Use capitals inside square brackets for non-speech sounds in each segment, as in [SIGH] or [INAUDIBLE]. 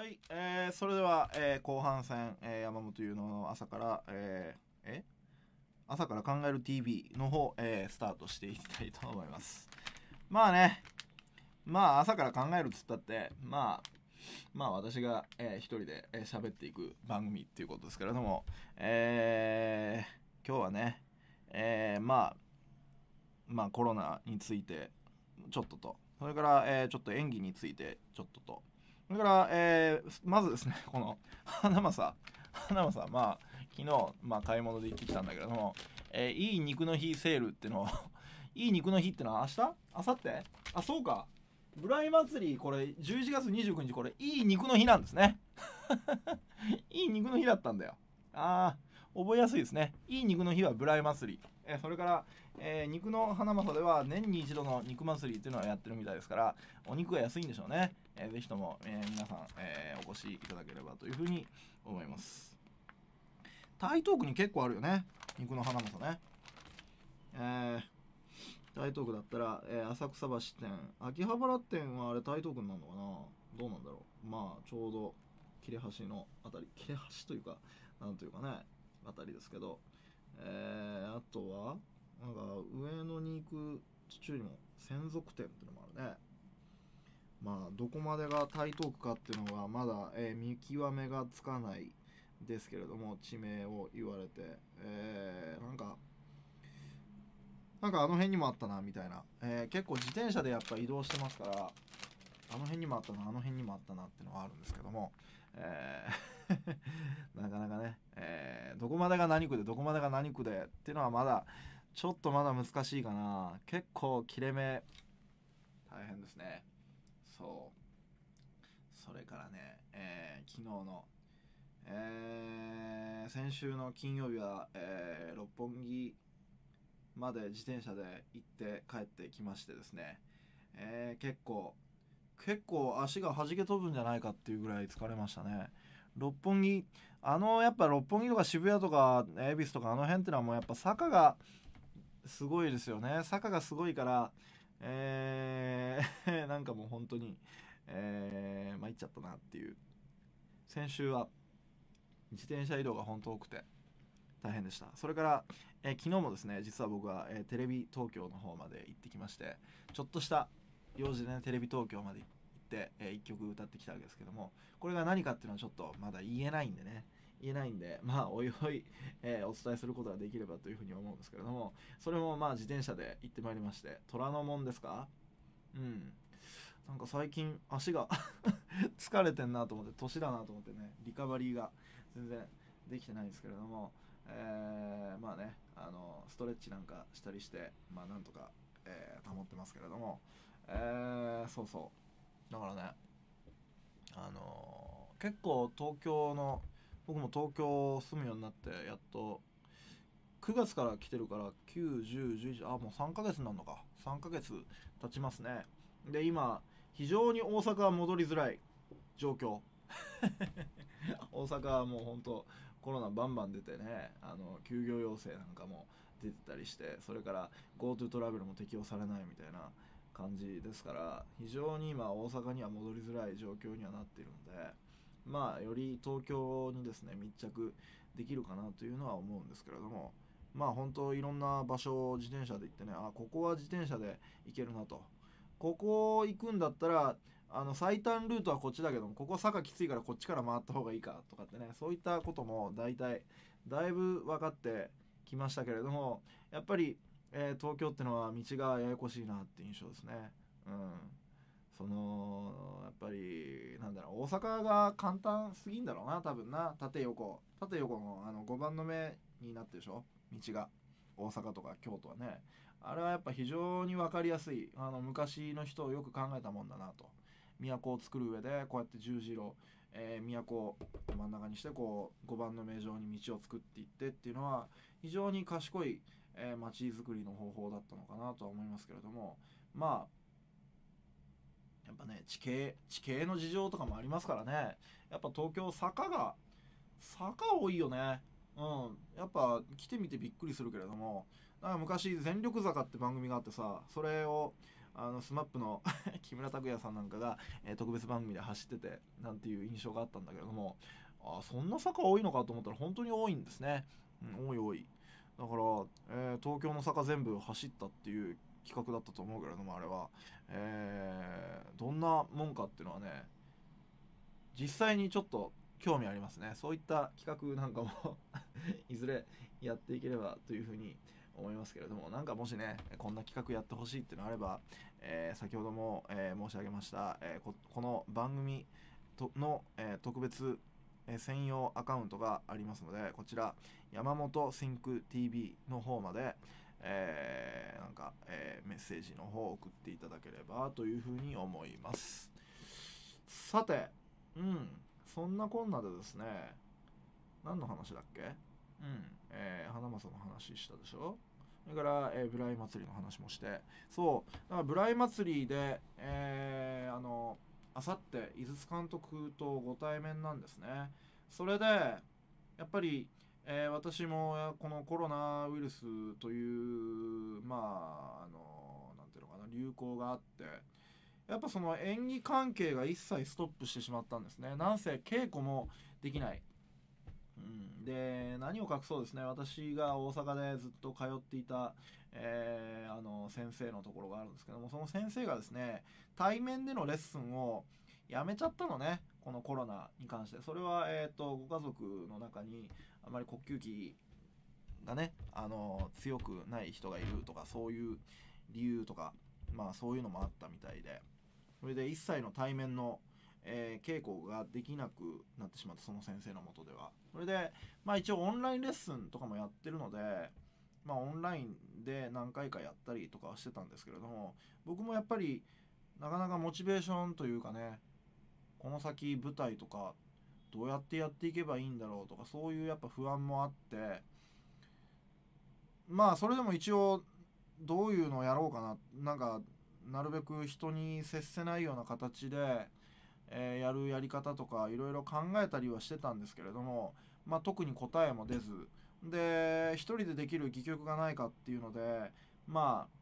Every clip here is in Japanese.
はい、えー、それでは、えー、後半戦、えー、山本優の朝から、えー、え朝から考える TV の方、えー、スタートしていきたいと思います。まあね、まあ朝から考えるっつったって、まあ、まあ私が、えー、一人で喋、えー、っていく番組っていうことですけれども、えー、今日はね、えー、まあ、まあコロナについてちょっとと、それから、えー、ちょっと演技についてちょっとと、だから、えー、まずですね、[LAUGHS] この、花正。花正、まあ、昨日、まあ、買い物で行ってきたんだけれども、えー、いい肉の日セールってのを [LAUGHS] いい肉の日ってのは明日明後日あ、そうか。ブライ祭り、これ、11月29日、これ、いい肉の日なんですね。[LAUGHS] いい肉の日だったんだよ。ああ、覚えやすいですね。いい肉の日はブライ祭り。えそれから、えー、肉の花正では年に一度の肉祭りっていうのはやってるみたいですから、お肉が安いんでしょうね。えー、ぜひとも、え皆さん、えお越しいただければというふうに思います。台東区に結構あるよね。肉の花さね。えー、台東区だったら、えー、浅草橋店、秋葉原店はあれ台東区になるのかなどうなんだろう。まあ、ちょうど、切れ端のあたり、切れ端というか、なんというかね、あたりですけど、えー、あとは、なんか、上野に行く途中にも、専属店ってのもあるね。まあ、どこまでが台東区かっていうのがまだ、えー、見極めがつかないですけれども地名を言われて、えー、なんかなんかあの辺にもあったなみたいな、えー、結構自転車でやっぱ移動してますからあの辺にもあったなあの辺にもあったなっていうのはあるんですけども、え [LAUGHS] なかなかね、えどこまでが何区でどこまでが何区でっていうのはまだちょっとまだ難しいかな結構切れ目大変ですね。そう。それからね、えー、昨日の、えー、先週の金曜日は、えー、六本木まで自転車で行って帰ってきましてですね、えー、結構、結構足が弾け飛ぶんじゃないかっていうぐらい疲れましたね。六本木、あの、やっぱ六本木とか渋谷とか、恵比寿とかあの辺ってのはもうやっぱ坂がすごいですよね。坂がすごいから、えー、[LAUGHS] なんかもう本当に、えー、参っちゃったなっていう。先週は自転車移動が本当多くて大変でした。それから、えー、昨日もですね、実は僕は、えー、テレビ東京の方まで行ってきまして、ちょっとした用事でね、テレビ東京まで行って、えー、1曲歌ってきたわけですけども、これが何かっていうのはちょっとまだ言えないんでね、言えないんで、[LAUGHS] まあ、おいおい、えー、お伝えすることができればというふうに思うんですけれども、それもまあ自転車で行ってまいりまして、虎ノ門ですかうん。なんか最近足が [LAUGHS] 疲れてんなと思って、年だなと思ってね、リカバリーが全然できてないんですけれども、えー、まあね、あの、ストレッチなんかしたりして、まあなんとか、えー、保ってますけれども、えー、そうそう。だからね、あのー、結構東京の僕も東京住むようになってやっと9月から来てるから91011あもう3ヶ月になるのか3ヶ月経ちますねで今非常に大阪は戻りづらい状況 [LAUGHS] 大阪はもうほんとコロナバンバン出てねあの休業要請なんかも出てたりしてそれから GoTo トラベルも適用されないみたいな感じですから非常に今大阪には戻りづらい状況にはなっているのでまあ、より東京にですね、密着できるかなというのは思うんですけれども、まあ本当いろんな場所を自転車で行ってね、あ、ここは自転車で行けるなと。ここ行くんだったら、あの最短ルートはこっちだけども、ここ坂きついからこっちから回った方がいいかとかってね、そういったことも大体、だいぶ分かってきましたけれども、やっぱり、えー、東京ってのは道がややこしいなって印象ですね。うん。そのやっぱりなんだろう大阪が簡単すぎんだろうな多分な縦横縦横のあの5番の目になってるでしょ道が大阪とか京都はねあれはやっぱ非常に分かりやすいあの昔の人をよく考えたもんだなと都を作る上でこうやって十字路、えー、都を真ん中にしてこう5番の名城に道を作っていってっていうのは非常に賢い、えー、町づくりの方法だったのかなとは思いますけれどもまあやっぱね地形地形の事情とかもありますからねやっぱ東京坂が坂多いよねうんやっぱ来てみてびっくりするけれどもだから昔「全力坂」って番組があってさそれをあの SMAP の [LAUGHS] 木村拓哉さんなんかが、えー、特別番組で走っててなんていう印象があったんだけれどもあそんな坂多いのかと思ったら本当に多いんですね、うん、多い多いだから、えー、東京の坂全部走ったっていう企画だったと思うけれどもあれは、えー、どんなもんかっていうのはね実際にちょっと興味ありますねそういった企画なんかも [LAUGHS] いずれやっていければというふうに思いますけれどもなんかもしねこんな企画やってほしいっていうのあれば、えー、先ほども、えー、申し上げました、えー、この番組の、え特別、え専用アカウントがありますのでこちら山本シンク TV の方まで、えー、なんか、えー、メッセージの方を送っていただければというふうに思いますさてうんそんなこんなでですね何の話だっけうん、えー、花正の話したでしょそれから、えー、ブライ祭りの話もしてそうだからブライ祭りでえー、あのあさって井筒監督とご対面なんですねそれでやっぱりえー、私もこのコロナウイルスというまああの何ていうのかな流行があってやっぱその演技関係が一切ストップしてしまったんですねなんせ稽古もできない、うん、で何を隠そうですね私が大阪でずっと通っていた、えー、あの先生のところがあるんですけどもその先生がですね対面でのレッスンをやめちゃったのねこのコロナに関してそれは、えーとご家族の中にあまり呼吸器がね、あの強くない人がいるとかそういう理由とか、まあ、そういうのもあったみたいでそれで一切の対面の、えー、稽古ができなくなってしまったその先生のもとではそれで、まあ、一応オンラインレッスンとかもやってるので、まあ、オンラインで何回かやったりとかはしてたんですけれども僕もやっぱりなかなかモチベーションというかねこの先舞台とかどうやってやっていけばいいんだろうとかそういうやっぱ不安もあってまあそれでも一応どういうのをやろうかななんかなるべく人に接せないような形で、えー、やるやり方とかいろいろ考えたりはしてたんですけれども、まあ、特に答えも出ずで1人でできる戯曲がないかっていうのでまあ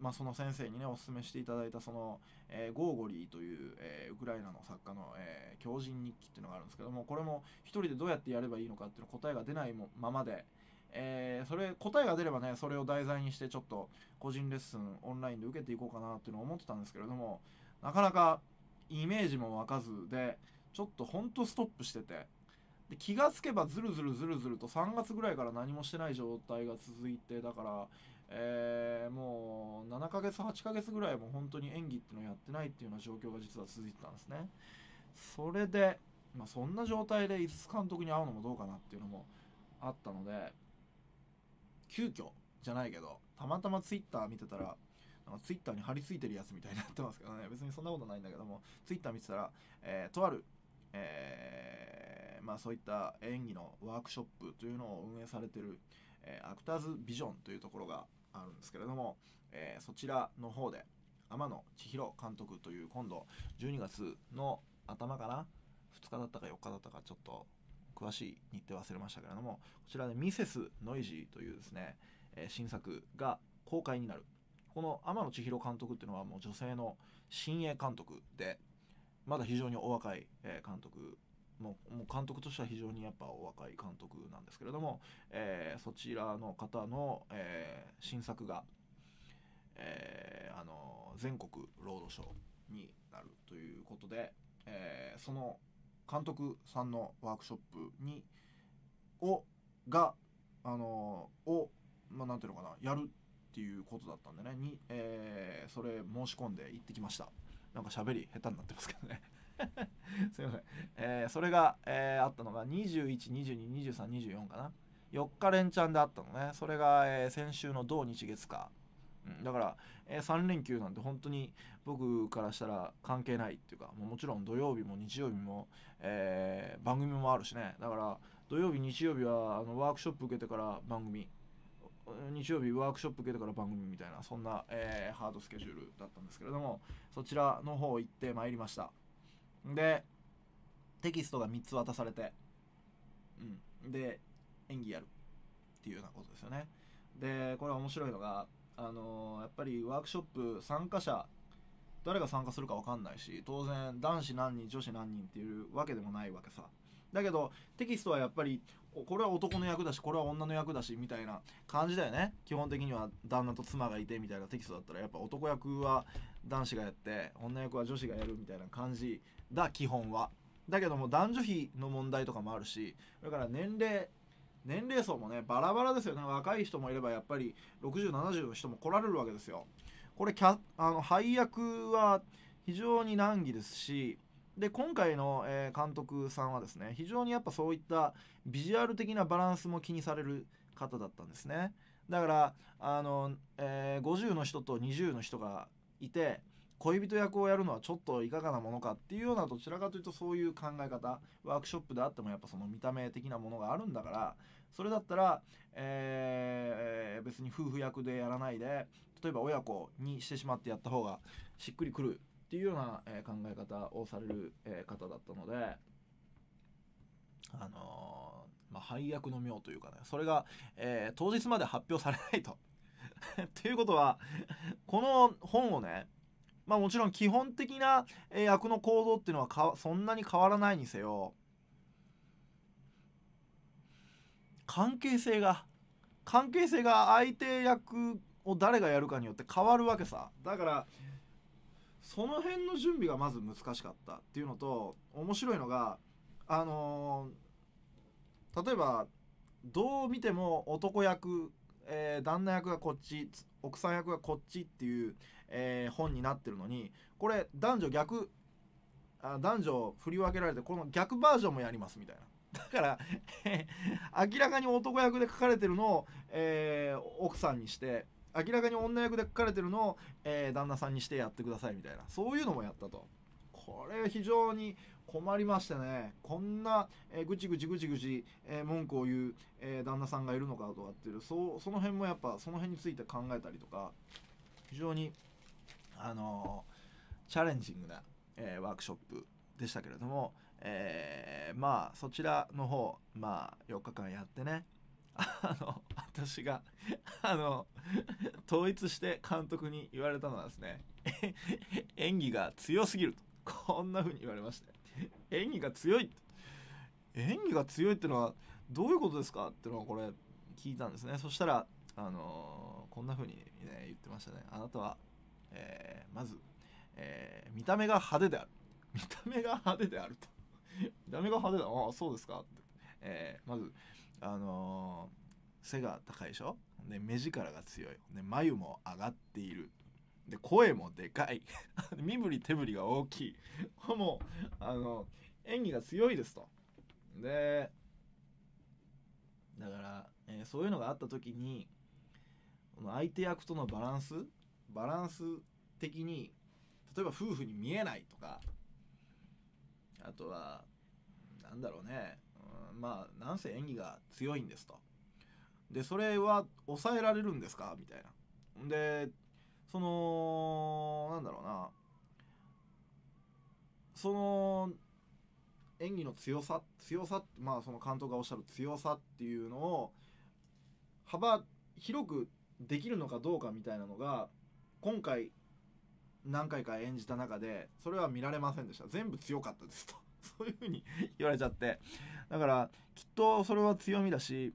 まあ、その先生にねおすすめしていただいたその、えー、ゴーゴリーという、えー、ウクライナの作家の、えー、狂人日記っていうのがあるんですけどもこれも1人でどうやってやればいいのかっていうの答えが出ないままで、えー、それ答えが出ればねそれを題材にしてちょっと個人レッスンオンラインで受けていこうかなっていうのを思ってたんですけれどもなかなかイメージも湧かずでちょっとほんとストップしててで気がつけばズルズルズルズルと3月ぐらいから何もしてない状態が続いてだからえー、もう7ヶ月8ヶ月ぐらいも本当に演技っていうのをやってないっていうような状況が実は続いてたんですねそれで、まあ、そんな状態で伊豆監督に会うのもどうかなっていうのもあったので急遽じゃないけどたまたま twitter 見てたらなんか twitter に貼り付いてるやつみたいになってますけどね別にそんなことないんだけども twitter 見てたら、えー、とある、えー、まあ、そういった演技のワークショップというのを運営されてる、えアクターズビジョンというところがあるんですけれども、えー、そちらの方で天野千尋監督という今度12月の頭かな2日だったか4日だったかちょっと詳しい日程忘れましたけれどもこちらで「ミセス・ノイジー」というですね、えー、新作が公開になるこの天野千尋監督っていうのはもう女性の新鋭監督でまだ非常にお若い監督もうもう監督としては非常にやっぱお若い監督なんですけれども、えー、そちらの方の、えー、新作が、えー、あの全国ロードショーになるということで、えー、その監督さんのワークショップにをがあのを、まあ、なんていうのかなやるっていうことだったんでねに、えー、それ申し込んで行ってきましたなんか喋り下手になってますけどね [LAUGHS] すみません、えー、それが、えー、あったのが21222324かな4日連チャンであったのねそれが、えー、先週の同日月か、うん、だから、えー、3連休なんて本当に僕からしたら関係ないっていうかもちろん土曜日も日曜日も、えー、番組もあるしねだから土曜日日曜日はあのワークショップ受けてから番組日曜日ワークショップ受けてから番組みたいなそんな、えー、ハードスケジュールだったんですけれどもそちらの方行ってまいりましたでテキストが3つ渡されて、うん、で演技やるっていうようなことですよねでこれ面白いのがあのー、やっぱりワークショップ参加者誰が参加するか分かんないし当然男子何人女子何人っていうわけでもないわけさだけどテキストはやっぱりこれは男の役だしこれは女の役だしみたいな感じだよね基本的には旦那と妻がいてみたいなテキストだったらやっぱ男役は男子がやって女役は女子がやるみたいな感じだ基本はだけども男女比の問題とかもあるしだから年齢年齢層もねバラバラですよね若い人もいればやっぱり6070の人も来られるわけですよこれキャあの配役は非常に難儀ですしで今回の、え監督さんはですね非常にやっぱそういったビジュアル的なバランスも気にされる方だったんですねだからあの、えー、50の人と20の人がいて恋人役をやるのはちょっといかがなものかっていうようなどちらかというとそういう考え方ワークショップであってもやっぱその見た目的なものがあるんだからそれだったら、えー、別に夫婦役でやらないで例えば親子にしてしまってやった方がしっくりくるっていうような、え考え方をされる、え方だったので。あのー、まあ、配役の妙というかねそれが、えー、当日まで発表されないと [LAUGHS] ということはこの本をねまあもちろん基本的な役の行動っていうのはそんなに変わらないにせよ関係性が関係性が相手役を誰がやるかによって変わるわけさだからその辺の準備がまず難しかったっていうのと面白いのがあのー、例えばどう見ても男役えー、旦那役がこっち奥さん役がこっちっていう、えー、本になってるのにこれ男女逆あ男女振り分けられてこの逆バージョンもやりますみたいな。だから [LAUGHS] 明らかに男役で書かれてるのを、えー、奥さんにして明らかに女役で書かれてるのを、え旦那さんにしてやってくださいみたいなそういうのもやったと。これ非常に困りましてねこんな、えぐちぐちぐちぐち、え文句を言う、え旦那さんがいるのかとかっていうそその辺もやっぱその辺について考えたりとか非常にあのチャレンジングな、えワークショップでしたけれども、えー、まあそちらの方まあ4日間やってね [LAUGHS] あの私があの統一して監督に言われたのはですね [LAUGHS] 演技が強すぎるとこんな風に言われまして演技が強い演技が強いってのはどういうことですかってのはこれ聞いたんですねそしたらあのー、こんな風に、ね、言ってましたねあなたは、えー、まず、えー、見た目が派手である見た目が派手であると見た目が派手だああそうですかって、えまずあの背が高いでしょで目力が強いで眉も上がっているで声もでかい [LAUGHS] 身振り手振りが大きい [LAUGHS] もうあの演技が強いですとでだから、えー、そういうのがあった時にこの相手役とのバランスバランス的に例えば夫婦に見えないとかあとはなんだろうね、うん、まあなんせ演技が強いんですとでそれは抑えられるんですかみたいなでそのなんだろうなその演技の強さ強さまあその監督がおっしゃる強さっていうのを幅広くできるのかどうかみたいなのが今回何回か演じた中でそれは見られませんでした全部強かったですと [LAUGHS] そういうふうに言われちゃってだからきっとそれは強みだし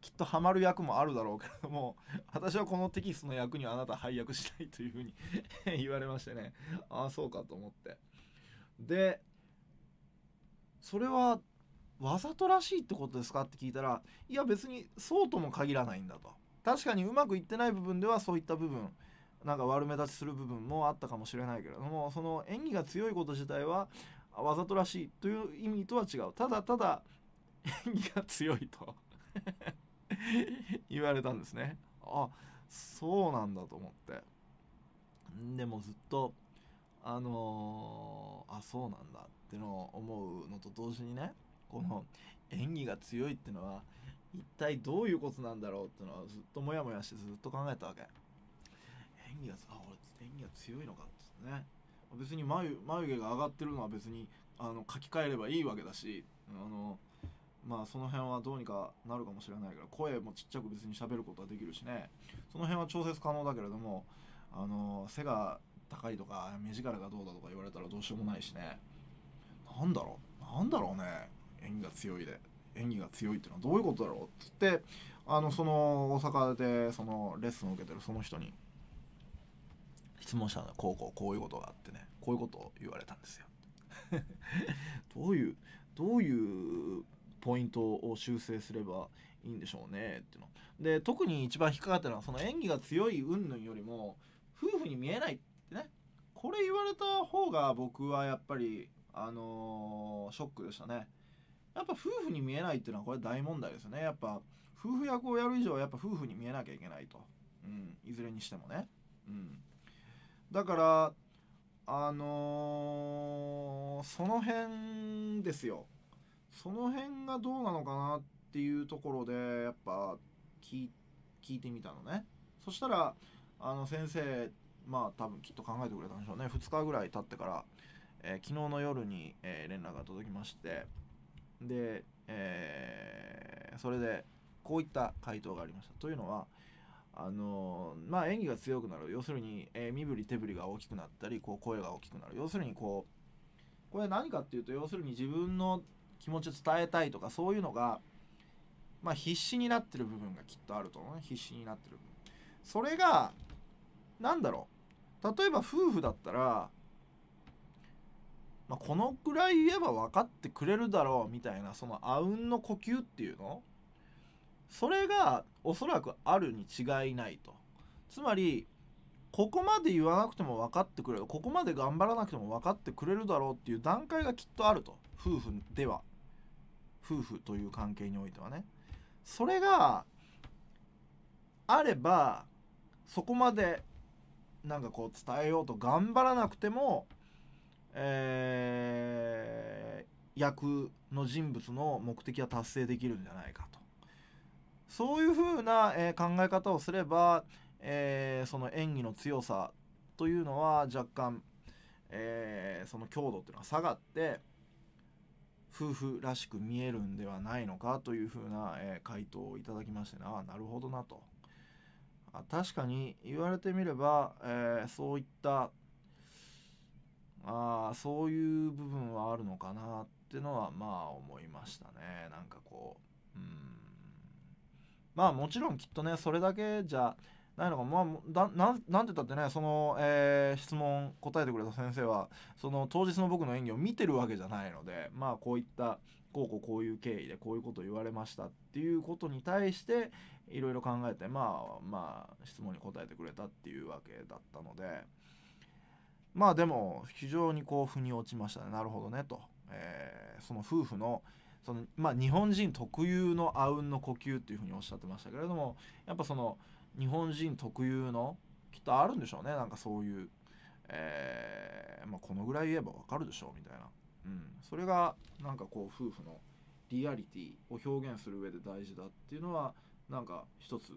きっとハマる役もあるだろうけれども私はこのテキストの役にはあなた配役しないというふうに [LAUGHS] 言われましてねああそうかと思ってでそれはわざとらしいってことですかって聞いたらいや別にそうとも限らないんだと確かにうまくいってない部分ではそういった部分なんか悪目立ちする部分もあったかもしれないけれどもその演技が強いこと自体はわざとらしいという意味とは違うただただ演技が強いと [LAUGHS] 言われたんですねあそうなんだと思ってでもずっとあのー、あそうなんだってのを思うのと同時にねこの演技が強いってのは一体どういうことなんだろうってのはずっとモヤモヤしてずっと考えたわけ演技があ俺演技が強いのかってね別に眉眉毛が上がってるのは別にあの書き換えればいいわけだしあのまあその辺はどうにかなるかもしれないから声もちっちゃく別に喋ることはできるしねその辺は調節可能だけれどもあの背が高いとか目力がどうだとか言われたらどうしようもないしねなんだろうなんだろうね演技が強いで演技が強いってのはどういうことだろうっつってあのその大阪でそのレッスンを受けてるその人に質問したのこうこうこういうことがあってねこういうことを言われたんですよ [LAUGHS] どういうどういうポイントを修正すればいいんでしょうねっていうので特に一番引っかかったのはその演技が強い云々よりも夫婦に見えないってねこれ言われた方が僕はやっぱりあのー、ショックでしたねやっぱ夫婦に見えないっていうのはこれ大問題ですねやっぱ夫婦役をやる以上はやっぱ夫婦に見えなきゃいけないと、うん、いずれにしてもね、うん、だからあのー、その辺ですよその辺がどうなのかなっていうところでやっぱ聞いてみたのねそしたらあの先生まあ多分きっと考えてくれたんでしょうね2日ぐらい経ってから、えー、昨日の夜に、えー、連絡が届きましてで、えー、それでこういった回答がありましたというのはあのまあ演技が強くなる要するに、え身振り手振りが大きくなったりこう声が大きくなる要するにこうこれ何かっていうと要するに自分の気持ちを伝えたいとかそういうのが、まあ、必死になってる部分がきっとあると思うね必死になってる部分それが何だろう例えば夫婦だったら、まあ、このくらい言えば分かってくれるだろうみたいなそのあうんの呼吸っていうのそれがおそらくあるに違いないとつまりここまで言わなくても分かってくれるここまで頑張らなくても分かってくれるだろうっていう段階がきっとあると夫婦では夫婦という関係においてはねそれがあればそこまでなんかこう伝えようと頑張らなくても、えー、役の人物の目的は達成できるんじゃないかとそういうふうな、えー、考え方をすれば、えー、その演技の強さというのは若干、えー、その強度っていうのは下がって夫婦らしく見えるんではないのかというふうな、え回答をいただきましてななるほどなとあ確かに言われてみれば、えー、そういったあそういう部分はあるのかなってのはまあ思いましたねなんかこううんまあもちろんきっとねそれだけじゃないのかまあなんなんて言ったってねその、えー、質問答えてくれた先生はその当日の僕の演技を見てるわけじゃないのでまあこういったこうこうこういう経緯でこういうことを言われましたっていうことに対していろいろ考えてまあまあ質問に答えてくれたっていうわけだったのでまあでも非常にこう腑に落ちましたねなるほどねと、えー、その夫婦のそのまあ、日本人特有のあうんの呼吸っていうふうにおっしゃってましたけれどもやっぱその日本人特有のきっとあるんでしょうねなんかそういう、えー、まあ、このぐらい言えばわかるでしょうみたいな、うん、それがなんかこう夫婦のリアリティを表現する上で大事だっていうのはなんか一つ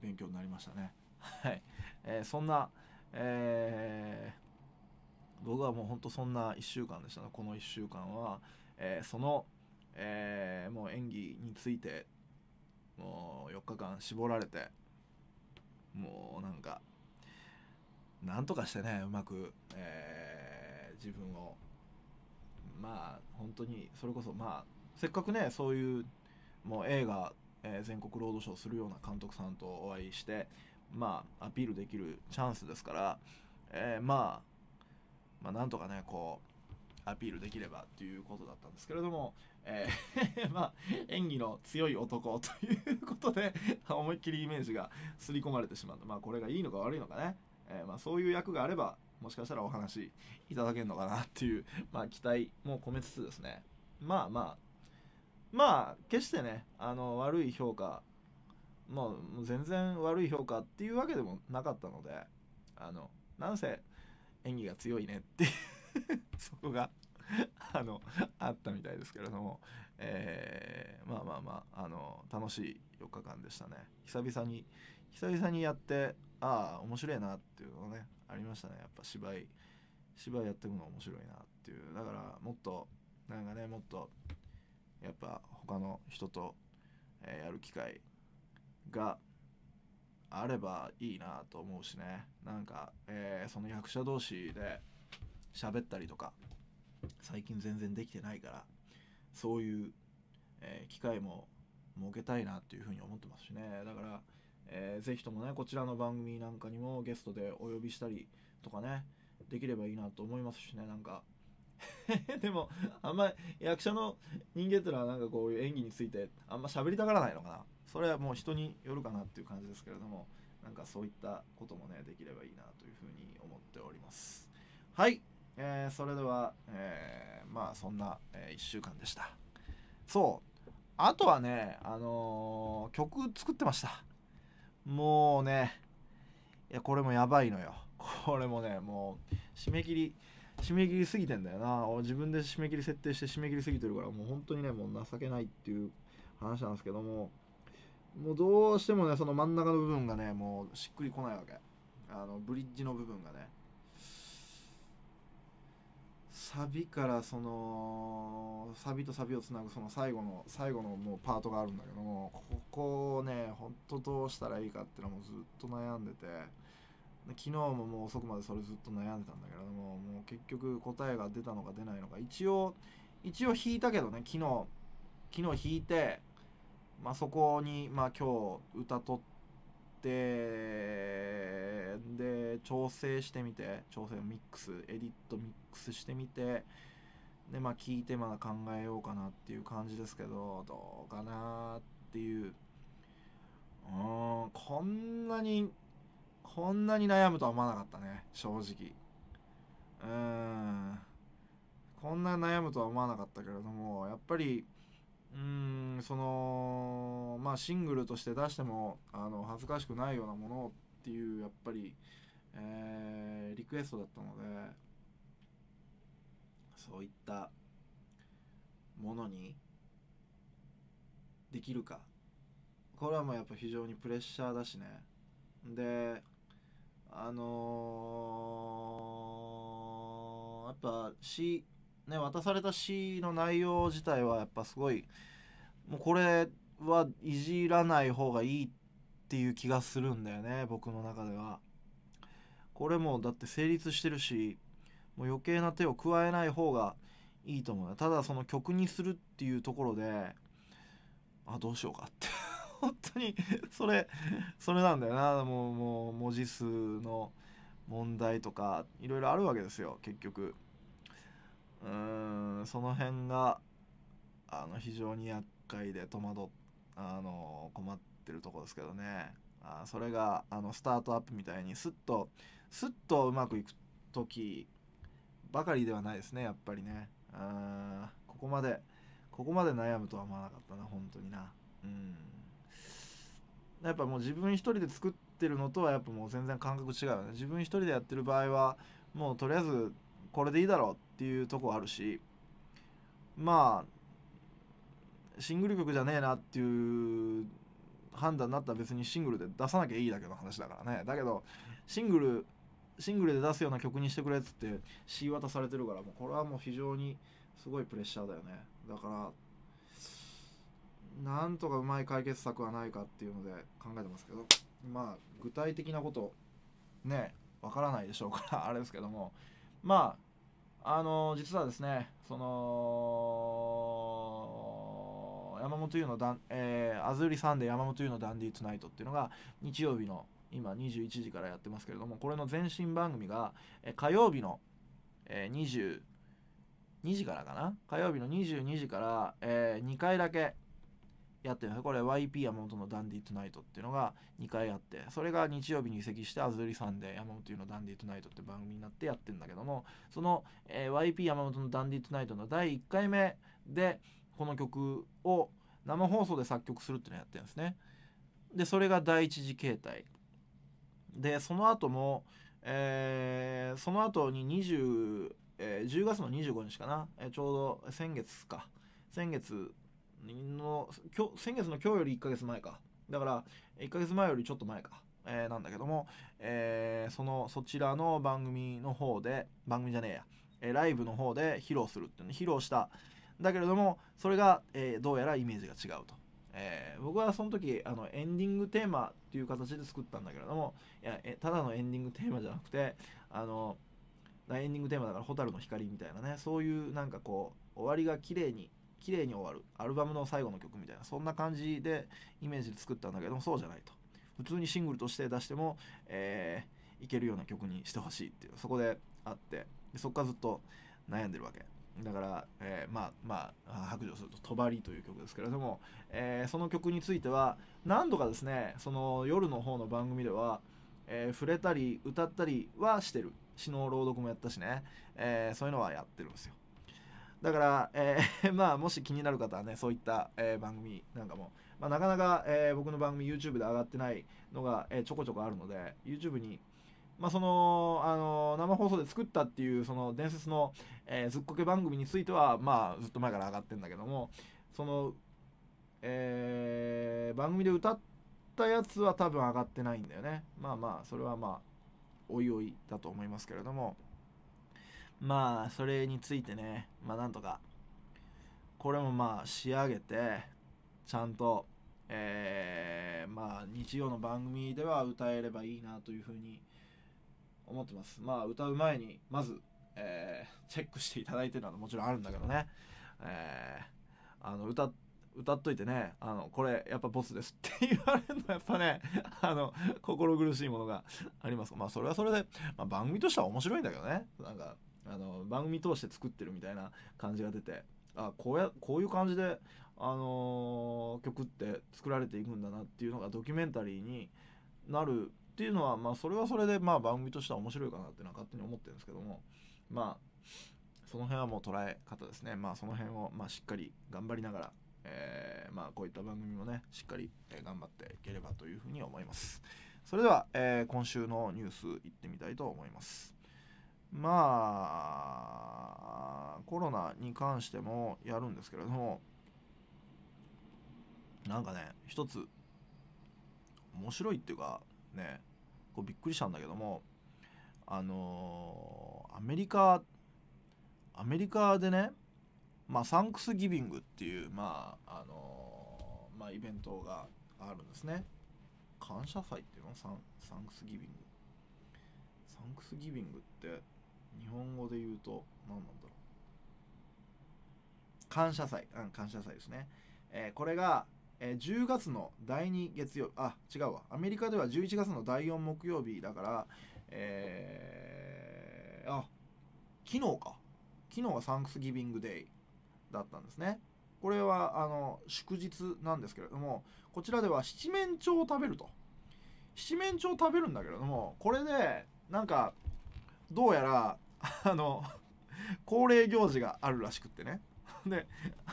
勉強になりましたねはい、えー、そんな、えー、僕はもうほんとそんな1週間でしたねこの1週間は、えー、その、えもう演技についてもう4日間絞られてもうなんかなんとかしてねうまく、えー、自分をまあ本当にそれこそまあせっかくねそういうもう映画、えー、全国ロードショーするような監督さんとお会いしてまあアピールできるチャンスですから、えー、まあまあなんとかねこうアピールできればということだったんですけれども、えー [LAUGHS] まあ、演技の強い男ということで思いっきりイメージが刷り込まれてしまった。まあ、これがいいのか悪いのかね、えー、まあ、そういう役があればもしかしたらお話いただけるのかなっていう、まあ、期待も込めつつですねまあまあまあ決してねあの悪い評価もう全然悪い評価っていうわけでもなかったのであのなんせ演技が強いねっていう [LAUGHS] そこがあのあったみたいですけれども、えー、まあまあまああの楽しい4日間でしたね久々に久々にやってああ面白いなっていうのねありましたねやっぱ芝居芝居やっていくの面白いなっていうだからもっとなんかねもっとやっぱ他の人と、えー、やる機会があればいいなと思うしねなんか、えー、その役者同士で喋ったりとか最近全然できてないからそういう、えー、機会も設けたいなっていうふうに思ってますしねだから、えー、ぜひともねこちらの番組なんかにもゲストでお呼びしたりとかねできればいいなと思いますしねなんか [LAUGHS] でもあんま役者の人間っていうのはなんかこういう演技についてあんま喋りたがらないのかなそれはもう人によるかなっていう感じですけれどもなんかそういったこともねできればいいなというふうに思っておりますはいえー、それでは、えー、まあそんな、えー、1週間でしたそうあとはねあのー、曲作ってましたもうねいやこれもやばいのよこれもねもう締め切り締め切りすぎてんだよな自分で締め切り設定して締め切りすぎてるからもう本当にねもう情けないっていう話なんですけどももうどうしてもねその真ん中の部分がねもうしっくりこないわけあのブリッジの部分がねサビからそのサビとサビをつなぐその最後の最後のもうパートがあるんだけどもここをねほんとどうしたらいいかっていうのもずっと悩んでて昨日ももう遅くまでそれずっと悩んでたんだけれどももう結局答えが出たのか出ないのか一応一応弾いたけどね昨日昨日弾いてまあそこにまあ今日歌とってってで調整してみて調整ミックスエディットミックスしてみてでまあ聞いてまだ考えようかなっていう感じですけどどうかなっていううーんこんなにこんなに悩むとは思わなかったね正直うーんこんな悩むとは思わなかったけれどもやっぱりうんそのまあシングルとして出してもあの恥ずかしくないようなものっていうやっぱり、えー、リクエストだったのでそういったものにできるかこれはもうやっぱ非常にプレッシャーだしねであのー、やっぱ詩ね、渡された詩の内容自体はやっぱすごいもうこれはいじらない方がいいっていう気がするんだよね僕の中では。これもだって成立してるしもう余計な手を加えない方がいいと思うただその曲にするっていうところであどうしようかって [LAUGHS] 本当にそれそれなんだよなもうもう文字数の問題とかいろいろあるわけですよ結局。うんその辺があの非常に厄介で戸惑あの困ってるとこですけどねあそれがあのスタートアップみたいにスッとスッとうまくいく時ばかりではないですねやっぱりねあここまでここまで悩むとは思わなかったな本当になうんやっぱもう自分一人で作ってるのとはやっぱもう全然感覚違うよね自分一人でやってる場合はもうとりあえずこれでいいだろうっていうとこあるしまあシングル曲じゃねえなっていう判断になったら別にシングルで出さなきゃいいだけの話だからねだけどシングルシングルで出すような曲にしてくれっつって言い渡されてるからもうこれはもう非常にすごいプレッシャーだよねだからなんとかうまい解決策はないかっていうので考えてますけどまあ具体的なことねわからないでしょうからあれですけどもまああの実はですねその山本優のダン、えー、アズーリサンデー山本優のダンディーツナイトっていうのが日曜日の今21時からやってますけれどもこれの前身番組が、え火曜日の、えー、22時からかな火曜日の22時から、えー、2回だけやってるんですこれ YP 山本のダンディトゥナイトっていうのが2回あってそれが日曜日に移籍してアズリさんで山本優のダンディトゥナイトって番組になってやってるんだけどもその、えー、YP 山本のダンディトゥナイトの第1回目でこの曲を生放送で作曲するっていうのをやってるんですねでそれが第一次形態でその後も、えー、その後に20、えー、10月の25日かな、えー、ちょうど先月か先月の今日先月の今日より1ヶ月前かだから1ヶ月前よりちょっと前か、えー、なんだけども、えー、そのそちらの番組の方で番組じゃねえや、えー、ライブの方で披露するっていうの披露しただけれどもそれが、えどうやらイメージが違うと、え僕はその時あのエンディングテーマっていう形で作ったんだけれどもいやえただのエンディングテーマじゃなくてあのエンディングテーマだから「蛍の光」みたいなねそういうなんかこう終わりが綺麗に綺麗に終わるアルバムの最後の曲みたいなそんな感じでイメージで作ったんだけどもそうじゃないと普通にシングルとして出しても、えー、いけるような曲にしてほしいっていうそこであってでそっからずっと悩んでるわけだから、えー、まあまあ白状すると「とばり」という曲ですけれども、えー、その曲については何度かですねその夜の方の番組では、えー、触れたり歌ったりはしてる詩の朗読もやったしね、えそういうのはやってるんですよだから、えー、[LAUGHS] まあもし気になる方はねそういった、えー、番組なんかも、まあ、なかなか、えー、僕の番組 YouTube で上がってないのが、えちょこちょこあるので YouTube にまあ、その、あのー、生放送で作ったっていう、その伝説の、えー、ずっこけ番組については、まあ、ずっと前から上がってんだけども、その、えー、番組で歌ったやつは多分上がってないんだよね。まあまあ、それはまあ、おいおいだと思いますけれども。まあそれについてねまあなんとかこれもまあ仕上げてちゃんとえー、まあ日曜の番組では歌えればいいなというふうに思ってますまあ歌う前にまず、えー、チェックしていただいてるのはもちろんあるんだけどね、えー、あの歌歌っといてねあのこれやっぱボスですって言われるのはやっぱね [LAUGHS] あの心苦しいものがありますまあそれはそれで、まあ、番組としては面白いんだけどねなんかあの番組通して作ってるみたいな感じが出てあこうやこういう感じで、あのー、曲って作られていくんだなっていうのがドキュメンタリーになるっていうのは、まあ、それはそれで、まあ、番組としては面白いかなっていうのは勝手に思ってるんですけどもまあその辺はもう捉え方ですねまあその辺を、まあ、しっかり頑張りながら、えー、まあ、こういった番組もねしっかり、え頑張っていければというふうに思いますそれでは、えー、今週のニュースいってみたいと思いますまあコロナに関してもやるんですけれどもなんかね一つ面白いっていうかねこうびっくりしたんだけどもあのー、アメリカアメリカでねまあサンクスギビングっていうまああのー、まあイベントがあるんですね感謝祭っていうのサンサンクスギビングサンクスギビングって日本語で言うと何なんだろう感謝祭、うん、感謝祭ですね、えー、これが、えー、10月の第2月曜あ違うわアメリカでは11月の第4木曜日だからえー、あ昨日か昨日はサンクスギビングデイだったんですねこれはあの祝日なんですけれどもこちらでは七面鳥を食べると七面鳥を食べるんだけれどもこれでなんかどうやらあの恒例行事があるらしくってねで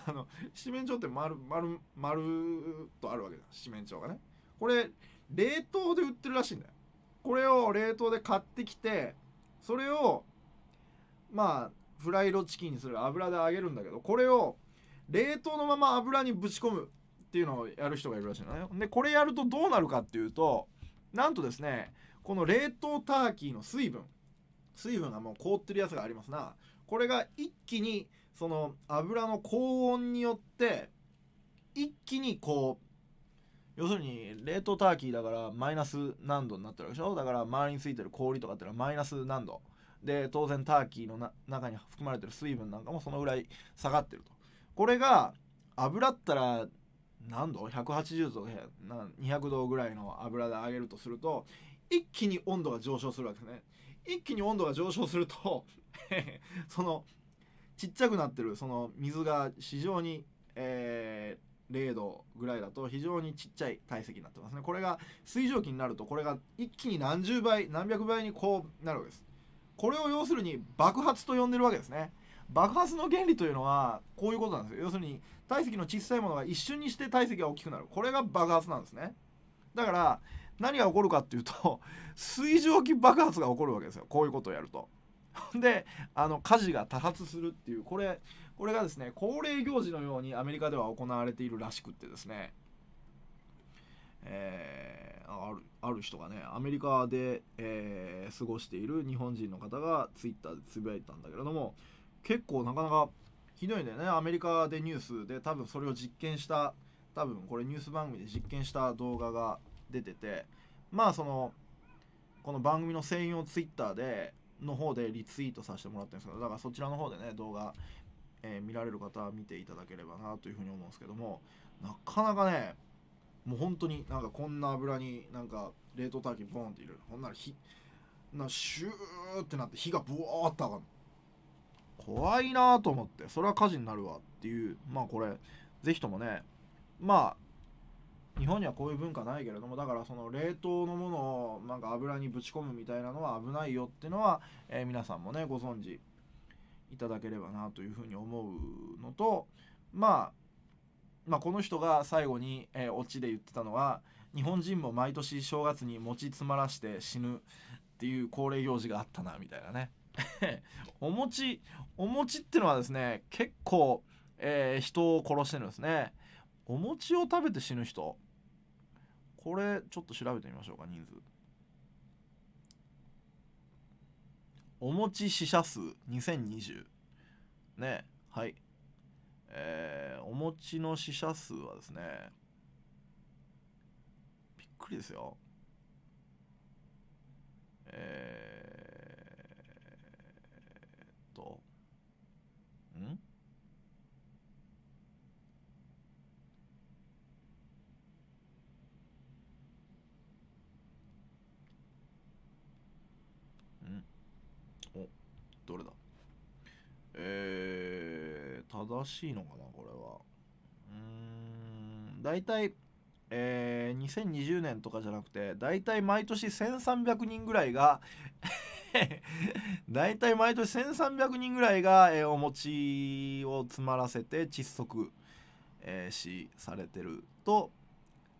あの七面鳥って丸丸丸とあるわけじゃん七面鳥がねこれ冷凍で売ってるらしいんだよこれを冷凍で買ってきてそれをまあフライドチキンにする油で揚げるんだけどこれを冷凍のまま油にぶち込むっていうのをやる人がいるらしいのねでこれやるとどうなるかっていうとなんとですねこの冷凍ターキーの水分水分がもう凍ってるやつがありますなこれが一気にその油の高温によって一気にこう要するに冷凍ターキーだからマイナス何度になってるでしょだから周りについてる氷とかってのはマイナス何度で当然ターキーの中に含まれてる水分なんかもそのぐらい下がってるとこれが油ったら何度 ?180 度200度ぐらいの油で揚げるとすると一気に温度が上昇するわけですね一気に温度が上昇すると [LAUGHS] そのちっちゃくなってるその水が非常に、えー、0度ぐらいだと非常にちっちゃい体積になってますねこれが水蒸気になるとこれが一気に何十倍何百倍にこうなるわけですこれを要するに爆発と呼んでるわけですね爆発の原理というのはこういうことなんですよ要するに体積の小さいものが一瞬にして体積が大きくなるこれが爆発なんですねだから何が起こるかっていうと水蒸気爆発が起こるわけですよこういうことをやると。[LAUGHS] であの火事が多発するっていうこれこれがですね恒例行事のようにアメリカでは行われているらしくってですねえー、あるある人がねアメリカで、えー、過ごしている日本人の方がツイッターでつぶやいたんだけれども結構なかなかひどいんだよねアメリカでニュースで多分それを実験した多分これニュース番組で実験した動画が出ててまあそのこの番組の専用ツイッターでの方でリツイートさせてもらってるんですけどだからそちらの方でね動画、えー、見られる方は見ていただければなというふうに思うんですけどもなかなかねもう本当になんかこんな油になんか冷凍ターキーボンって入れるほんなら火なシューってなって火がブワーって上がる怖いなと思ってそれは火事になるわっていうまあこれぜひともねまあ日本にはこういう文化ないけれどもだからその冷凍のものをなんか油にぶち込むみたいなのは危ないよってのは、えー、皆さんもねご存知いただければなというふうに思うのと、まあ、まあこの人が最後に、えー、オチで言ってたのは日本人も毎年正月に餅詰まらして死ぬっていう恒例行事があったなみたいなね [LAUGHS] お餅お餅ってのはですね結構、えー、人を殺してるんですね。お餅を食べて死ぬ人これちょっと調べてみましょうか人数お餅死者数2020ねはいえー、お餅の死者数はですねびっくりですよえー、っとんえー、正しいのかな、これは。うーん、大体、えー、2020年とかじゃなくて、大体毎年1300人ぐらいが [LAUGHS] 大体毎年1300人ぐらいが、えー、お餅を詰まらせて窒息、えー、しされてると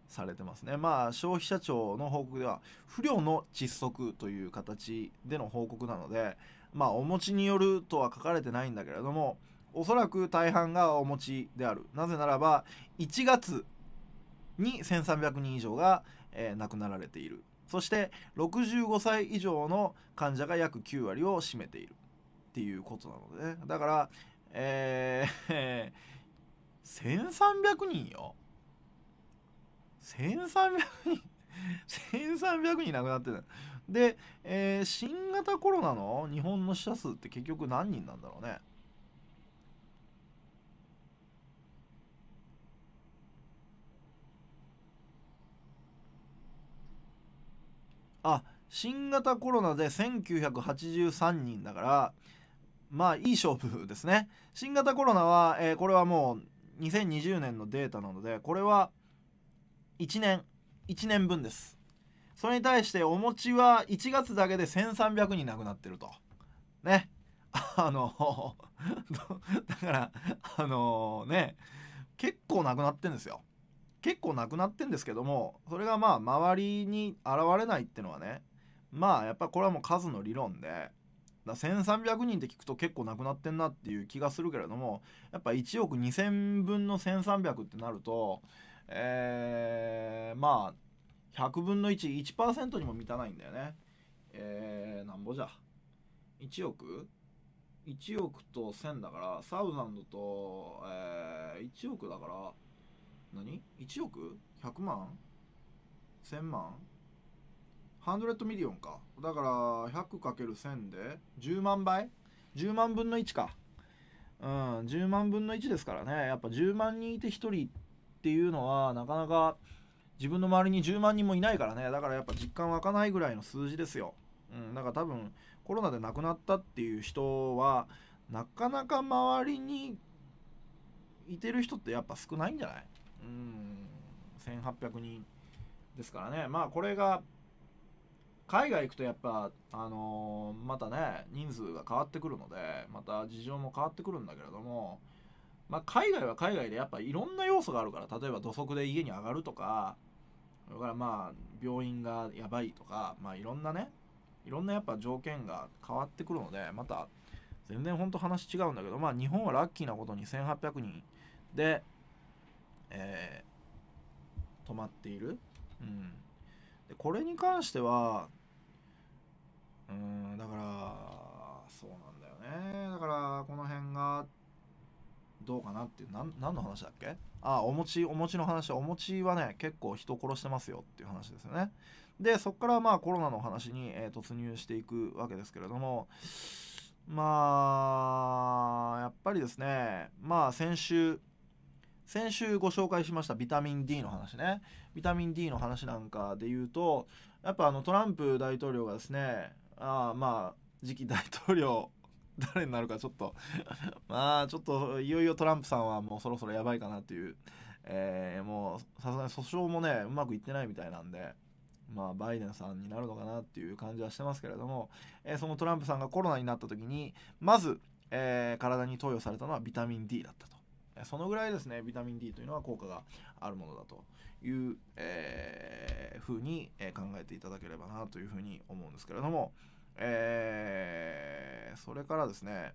されてますねまあ消費者庁の報告では不良の窒息という形での報告なので、まあお餅によるとは書かれてないんだけれどもおそらく大半がお餅であるなぜならば1月に1300人以上が、えー、亡くなられているそして65歳以上の患者が約9割を占めているっていうことなので、ね、だからえー1300 [LAUGHS] 人よ1300人1300 [LAUGHS] 人亡くなってる。で、えー、新型コロナの日本の死者数って結局何人なんだろうね。あ新型コロナで1983人だからまあいい勝負ですね新型コロナは、えー、これはもう2020年のデータなのでこれは1年1年分ですそれに対してお餅は1月だけで1300人亡くなってるとねあの [LAUGHS] だからあのね結構亡くなってんですよ結構亡くなってんですけどもそれがまあ周りに現れないってのはねまあやっぱこれはもう数の理論で1300人って聞くと結構亡くなってんなっていう気がするけれどもやっぱ1億2000分の1300ってなるとえー、まあ100分の11%にも満たないんだよねえー、なんぼじゃ1億1億と1000だからサウザンドと、えー、1億だから何 ?1 億 ?100 万 ?1000 万 ?100 ミリオンかだから 100×1000 で10万倍10万分の1かうん10万分の1ですからねやっぱ10万人いて1人っていうのはなかなか自分の周りに10万人もいないからねだからやっぱ実感湧かないぐらいの数字ですよ、うん、だから多分コロナで亡くなったっていう人はなかなか周りにいてる人ってやっぱ少ないんじゃないうん1800人ですからねまあこれが海外行くとやっぱあのー、またね人数が変わってくるのでまた事情も変わってくるんだけれどもまあ、海外は海外でやっぱいろんな要素があるから例えば土足で家に上がるとかだからまあ病院がやばいとか、まあ、いろんなねいろんなやっぱ条件が変わってくるのでまた全然ほんと話違うんだけど、まあ、日本はラッキーなことに1800人で、えー、まっている、うん、でこれに関してはうんだからそうなんだよねだからこの辺がどうかなって何の話だっけあお餅お餅の話お餅はね結構人殺してますよっていう話ですよねでそこからまあコロナの話に、えー、突入していくわけですけれどもまあやっぱりですねまあ先週先週ご紹介しましたビタミン D の話ねビタミン D の話なんかで言うとやっぱあのトランプ大統領がですねあまあ次期大統領誰になるかちょっと [LAUGHS] まあちょっといよいよトランプさんはもうそろそろやばいかなっていう、えー、もうさすがに訴訟もねうまくいってないみたいなんで。まあ、バイデンさんになるのかなっていう感じはしてますけれども、えー、そのトランプさんがコロナになった時にまず、えー、体に投与されたのはビタミン D だったとそのぐらいですね、ビタミン D というのは効果があるものだという、えー、ふうに考えていただければなというふうに思うんですけれども、えー、それからですね、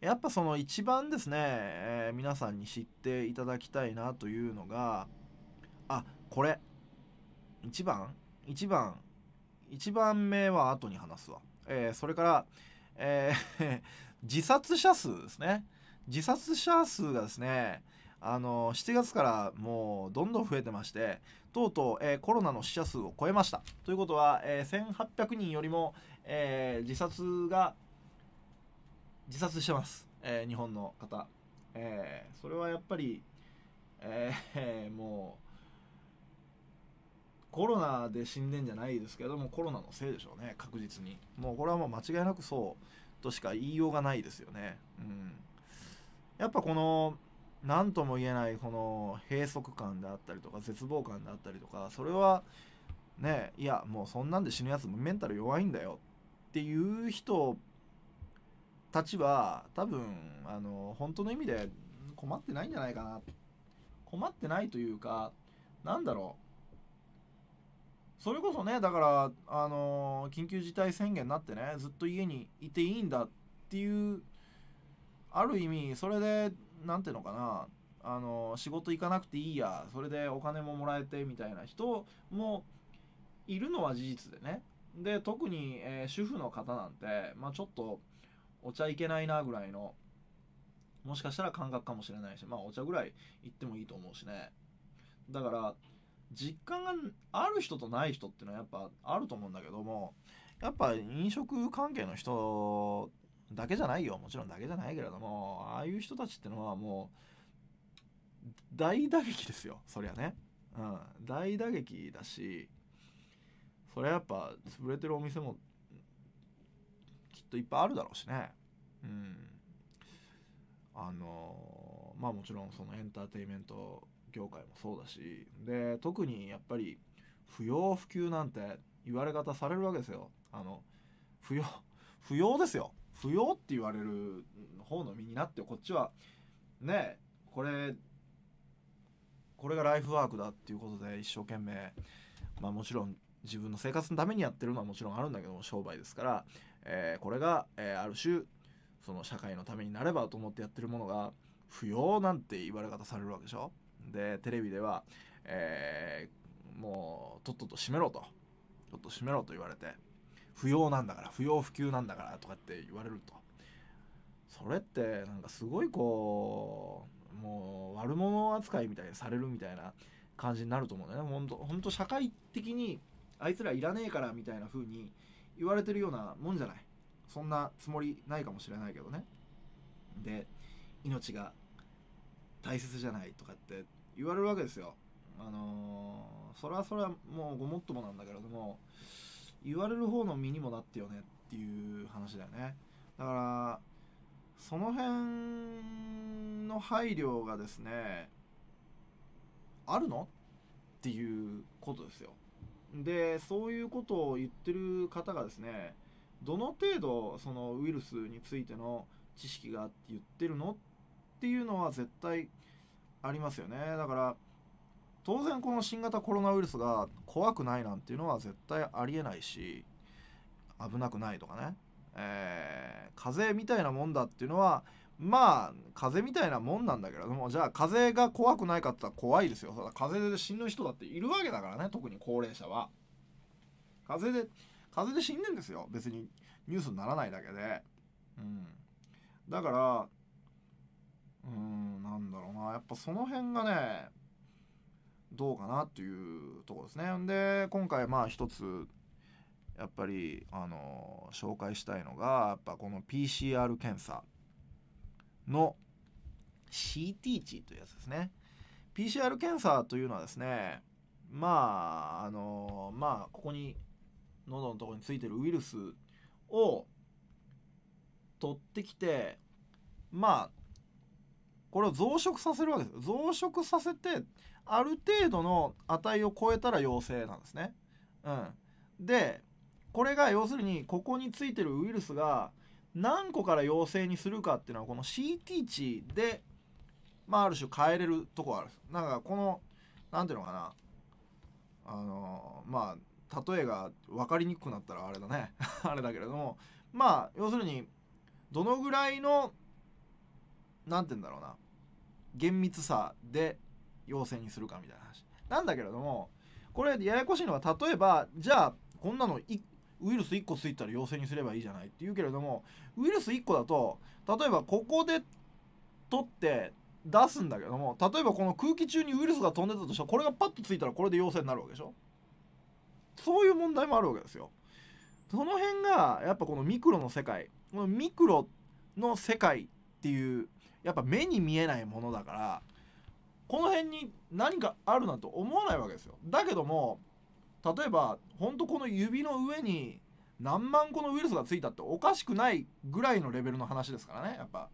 やっぱその一番ですね、えー、皆さんに知っていただきたいなというのが、あ、これ、1番 ?1 番、1番目は後に話すわ。えー、それから、えー [LAUGHS] 自殺者数ですね。自殺者数がですね、あの7月からもうどんどん増えてましてとうとう、えー、コロナの死者数を超えましたということは、えー、1800人よりも、えー、自殺が自殺してます、え日本の方、えそれはやっぱり、えもうコロナで死んでんじゃないですけどもコロナのせいでしょうね確実にもうこれはもう間違いなくそうとしか言いようがないですよねうんやっぱこの何とも言えないこの閉塞感であったりとか絶望感であったりとかそれはねいやもうそんなんで死ぬやつもメンタル弱いんだよっていう人たちは多分あの本当の意味で困ってないんじゃないかな困ってないというかなんだろうそれこそねだからあの緊急事態宣言になってねずっと家にいていいんだっていうある意味それで何ていうのかなあの仕事行かなくていいやそれでお金ももらえてみたいな人もいるのは事実でねで特に、えー、主婦の方なんて、まあ、ちょっとお茶いけないなぐらいのもしかしたら感覚かもしれないしまあお茶ぐらい行ってもいいと思うしねだから実感がある人とない人っていうのはやっぱあると思うんだけどもやっぱ飲食関係の人だけじゃないよもちろんだけじゃないけれどもああいう人たちってのはもう大打撃ですよそりゃね、うん、大打撃だしそれやっぱ潰れてるお店もきっといっぱいあるだろうしねうんあのまあもちろんそのエンターテインメント業界もそうだしで特にやっぱり不要不急なんて言われ方されるわけですよあの不要不要ですよ不要って言われる方の身になってこっちはねこれこれがライフワークだっていうことで一生懸命まあもちろん自分の生活のためにやってるのはもちろんあるんだけども商売ですから、えー、これが、えー、ある種その社会のためになればと思ってやってるものが不要なんて言われ方されるわけでしょでテレビでは、えー、もうとっとと閉めろととっと閉めろと言われて不要なんだから不要不急なんだからとかって言われるとそれってなんかすごいこうもう悪者扱いみたいにされるみたいな感じになると思うんだよねほんとほんと社会的にあいつらいらねえからみたいな風に言われてるようなもんじゃないそんなつもりないかもしれないけどねで命が大切じゃないとかって言われるわけですよあのー、それはそれはもうごもっともなんだけれども言われる方の身にもなってよねっていう話だよねだからその辺の配慮がですねあるのっていうことですよでそういうことを言ってる方がですねどの程度そのウイルスについての知識があって言ってるのっていうのは絶対ありますよねだから当然この新型コロナウイルスが怖くないなんていうのは絶対ありえないし危なくないとかね、えー、風邪みたいなもんだっていうのはまあ風邪みたいなもんなんだけれどもじゃあ風邪が怖くないかって言ったら怖いですよ風邪で死ぬ人だっているわけだからね特に高齢者は風邪で風邪で死んでんですよ別にニュースにならないだけでうんだからうーんなんだろうなやっぱその辺がねどうかなっていうとこですね。で今回まあ一つやっぱりあの紹介したいのがやっぱこの PCR 検査の CT 値というやつですね。PCR 検査というのはですねまああのまあここに喉のところについてるウイルスを取ってきてまあこれを増殖させるわけです増殖させてある程度の値を超えたら陽性なんですね。うん、でこれが要するにここについてるウイルスが何個から陽性にするかっていうのはこの CT 値で、まあ、ある種変えれるとこあるんです。なんかこの何ていうのかなあのまあ例えが分かりにくくなったらあれだね [LAUGHS] あれだけれどもまあ要するにどのぐらいの何て言うんだろうな厳密さで陽性にするかみたいな話なんだけれどもこれややこしいのは例えばじゃあこんなのウイルス1個ついたら陽性にすればいいじゃないって言うけれどもウイルス1個だと例えばここで取って出すんだけども例えばこの空気中にウイルスが飛んでたとしたらこれがパッとついたらこれで陽性になるわけでしょそういう問題もあるわけですよその辺がやっぱこのミクロの世界このミクロの世界っていうやっぱ目に見えないものだからこの辺に何かあるなんて思わないわけですよだけども例えばほんとこの指の上に何万個のウイルスがついたっておかしくないぐらいのレベルの話ですからねやっぱ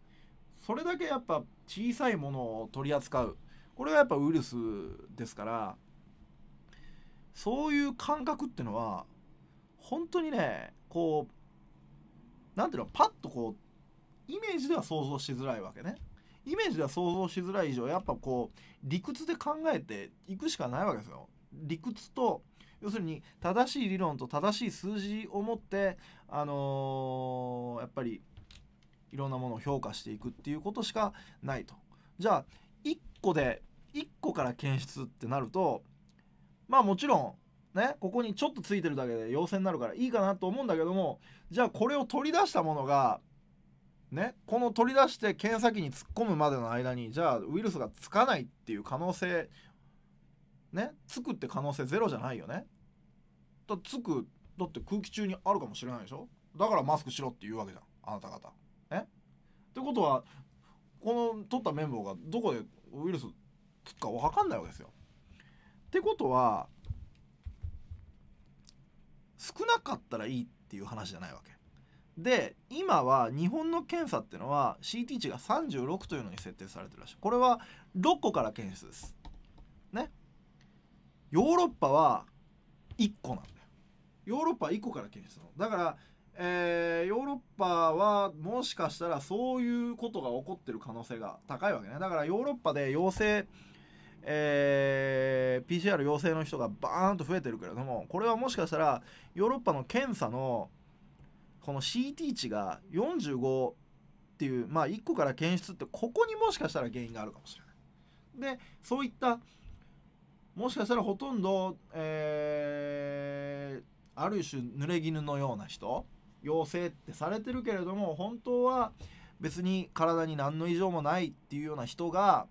それだけやっぱ小さいものを取り扱うこれがやっぱウイルスですからそういう感覚ってのは本当にねこう何ていうのパッとこうイメージでは想像しづらいわけねイメージでは想像しづらい以上やっぱこう理屈で考えていくしかないわけですよ。理屈と要するに正しい理論と正しい数字を持ってあのー、やっぱりいろんなものを評価していくっていうことしかないと。じゃあ1個で1個から検出ってなるとまあもちろんね、ここにちょっとついてるだけで陽性になるからいいかなと思うんだけどもじゃあこれを取り出したものがね、この取り出して検査機に突っ込むまでの間にじゃあウイルスがつかないっていう可能性ねつくって可能性ゼロじゃないよねだつくだって空気中にあるかもしれないでしょだからマスクしろって言うわけじゃんあなた方えってことはこの取った綿棒がどこでウイルスつくか分かんないわけですよってことは少なかったらいいっていう話じゃないわけで今は日本の検査っていうのは CT 値が36というのに設定されてるらしいこれは6個から検出ですねヨーロッパは1個なんだよヨーロッパは1個から検出のだからえー、ヨーロッパはもしかしたらそういうことが起こってる可能性が高いわけねだからヨーロッパで陽性、えー、PCR 陽性の人がバーンと増えてるけれどもこれはもしかしたらヨーロッパの検査のこの CT 値が45っていうまあ1個から検出ってここにもしかしたら原因があるかもしれない。でそういったもしかしたらほとんど、えー、ある種濡れ衣のような人陽性ってされてるけれども本当は別に体に何の異常もないっていうような人が、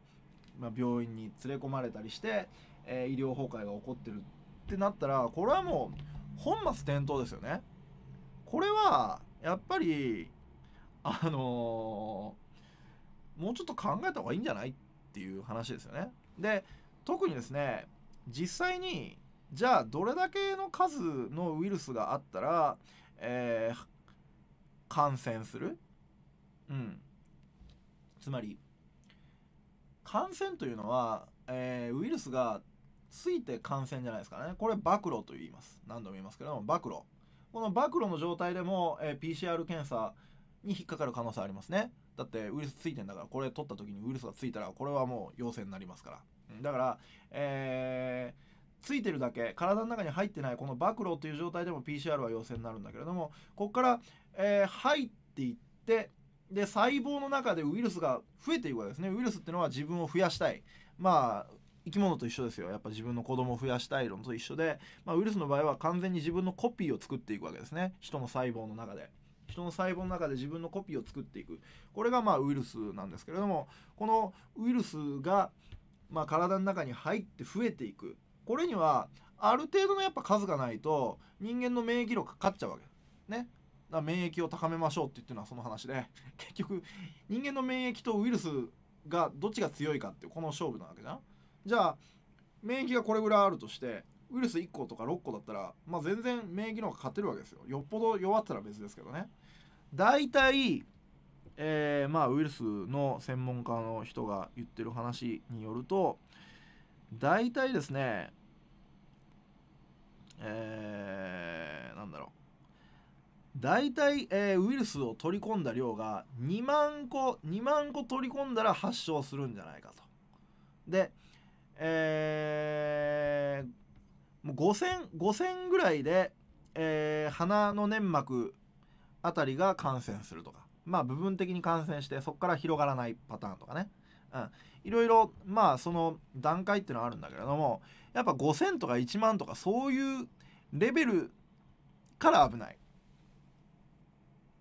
まあ、病院に連れ込まれたりして、えー、医療崩壊が起こってるってなったらこれはもう本末転倒ですよね。これはやっぱりあのー、もうちょっと考えた方がいいんじゃないっていう話ですよね。で特にですね実際にじゃあどれだけの数のウイルスがあったら、えー、感染する、うん、つまり感染というのは、えー、ウイルスがついて感染じゃないですかねこれ暴露と言います何度も言いますけども暴露この暴露の状態でも、えー、PCR 検査に引っかかる可能性ありますねだってウイルスついてんだからこれ取った時にウイルスがついたらこれはもう陽性になりますからだから、えーついてるだけ体の中に入ってないこの暴露という状態でも PCR は陽性になるんだけれどもここから、えー、入っていってで細胞の中でウイルスが増えていくわけですねウイルスっていうのは自分を増やしたいまあ生き物と一緒ですよやっぱ自分の子供を増やしたい論と一緒で、まあ、ウイルスの場合は完全に自分のコピーを作っていくわけですね人の細胞の中で人の細胞の中で自分のコピーを作っていくこれがまあウイルスなんですけれどもこのウイルスがま体の中に入って増えていくこれにはある程度のやっぱ数がないと人間の免疫力かかっちゃうわけねだから免疫を高めましょうって言ってるのはその話で結局人間の免疫とウイルスがどっちが強いかっていうこの勝負なわけじゃんじゃあ免疫がこれぐらいあるとしてウイルス1個とか6個だったら、まあ、全然免疫の方が勝てるわけですよよっぽど弱ったら別ですけどね大体、えー、まあ、ウイルスの専門家の人が言ってる話によると大体ですねえー、なんだろう大体、えー、ウイルスを取り込んだ量が2万個2万個取り込んだら発症するんじゃないかとでえー、もう5000、5000ぐらいで、えー、鼻の粘膜あたりが感染するとか、まあ部分的に感染してそこから広がらないパターンとかね。うん、いろいろまあその段階っていうのはあるんだけれどもやっぱ5,000とか1万とかそういうレベルから危ない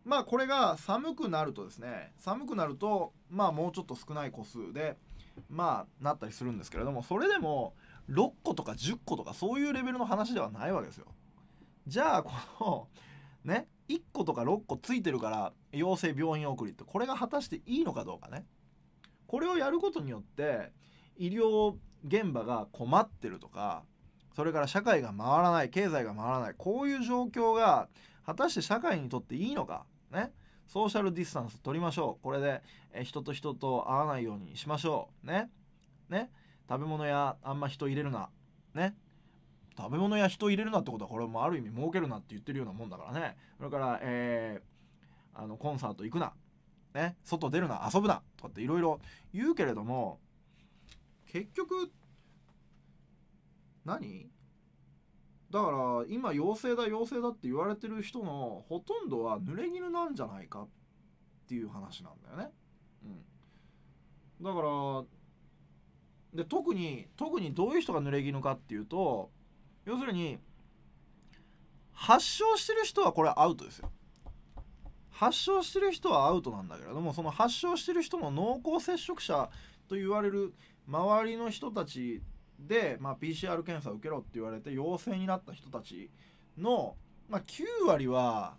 まあこれが寒くなるとですね寒くなるとまあもうちょっと少ない個数でまあなったりするんですけれどもそれでも6個とか10個とかそういうレベルの話ではないわけですよ。じゃあこの [LAUGHS] ね1個とか6個ついてるから陽性病院送りってこれが果たしていいのかどうかねこれをやることによって医療現場が困ってるとかそれから社会が回らない経済が回らないこういう状況が果たして社会にとっていいのかねソーシャルディスタンス取りましょうこれで、え人と人と会わないようにしましょうねね食べ物やあんま人入れるなね食べ物や人入れるなってことはこれもある意味儲けるなって言ってるようなもんだからねそれから、えー、あのコンサート行くな、ね、外出るな遊ぶなとかっていろいろ言うけれども結局何だから今陽性だ陽性だって言われてる人のほとんどは濡れ衣なんじゃないかっていう話なんだよね。うん、だからで特に特にどういう人が濡れ衣かっていうと要するに発症してる人はこれアウトですよ。発症してる人はアウトなんだけれどもその発症してる人の濃厚接触者と言われる周りの人たちで、まあ、PCR 検査を受けろって言われて陽性になった人たちの、まあ、9割は